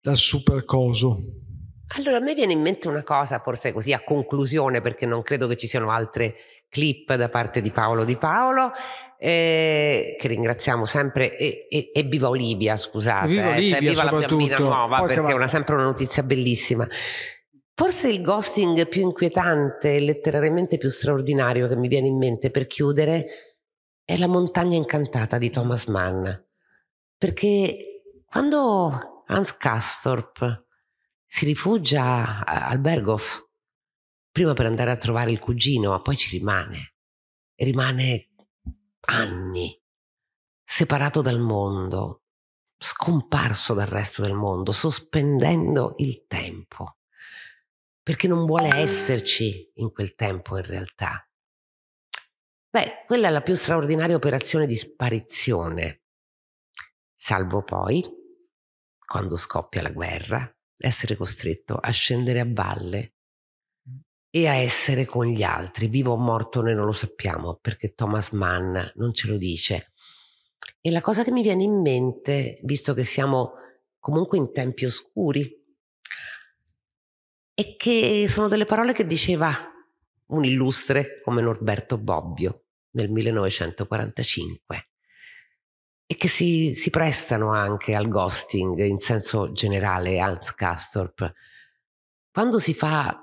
[SPEAKER 2] dal super coso.
[SPEAKER 1] Allora, a me viene in mente una cosa, forse così a conclusione, perché non credo che ci siano altre clip da parte di Paolo Di Paolo eh, che ringraziamo sempre e, e, e, viva Olivia scusate viva, eh, cioè, Olivia, cioè, viva la bambina nuova Porca perché è una, sempre una notizia bellissima Forse il ghosting più inquietante e letterariamente più straordinario che mi viene in mente per chiudere è La montagna incantata di Thomas Mann. Perché quando Hans Castorp si rifugia al Berghof, prima per andare a trovare il cugino, ma poi ci rimane, e rimane anni separato dal mondo, scomparso dal resto del mondo, sospendendo il tempo, perché non vuole esserci in quel tempo in realtà. Beh, quella è la più straordinaria operazione di sparizione, salvo poi, quando scoppia la guerra, essere costretto a scendere a valle e a essere con gli altri, vivo o morto noi non lo sappiamo perché Thomas Mann non ce lo dice. E la cosa che mi viene in mente, visto che siamo comunque in tempi oscuri, è che sono delle parole che diceva un illustre come Norberto Bobbio nel 1945 e che si, si prestano anche al ghosting in senso generale, Hans Castorp. Quando si fa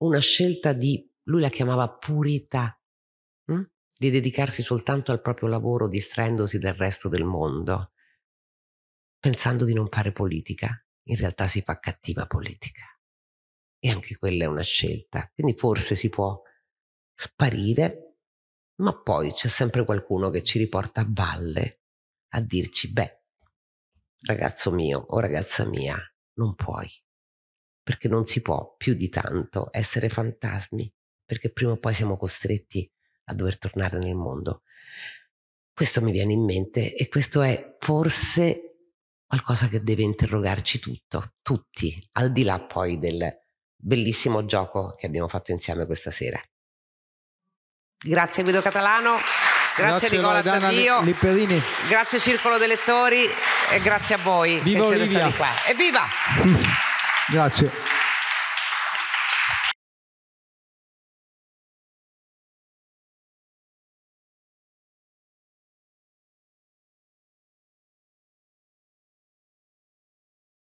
[SPEAKER 1] una scelta di, lui la chiamava purità, mh? Mm? di dedicarsi soltanto al proprio lavoro distraendosi dal resto del mondo, pensando di non fare politica. In realtà si fa cattiva politica. E anche quella è una scelta. Quindi forse si può sparire, ma poi c'è sempre qualcuno che ci riporta a valle a dirci, beh, ragazzo mio o ragazza mia, non puoi perché non si può più di tanto essere fantasmi, perché prima o poi siamo costretti a dover tornare nel mondo. Questo mi viene in mente e questo è forse qualcosa che deve interrogarci tutto, tutti, al di là poi del bellissimo gioco che abbiamo fatto insieme questa sera. Grazie Guido Catalano, grazie, grazie Nicola Taddio, Lipperini. grazie Circolo dei Lettori e grazie a voi Viva che siete Olivia. stati qua. Evviva!
[SPEAKER 2] Grazie.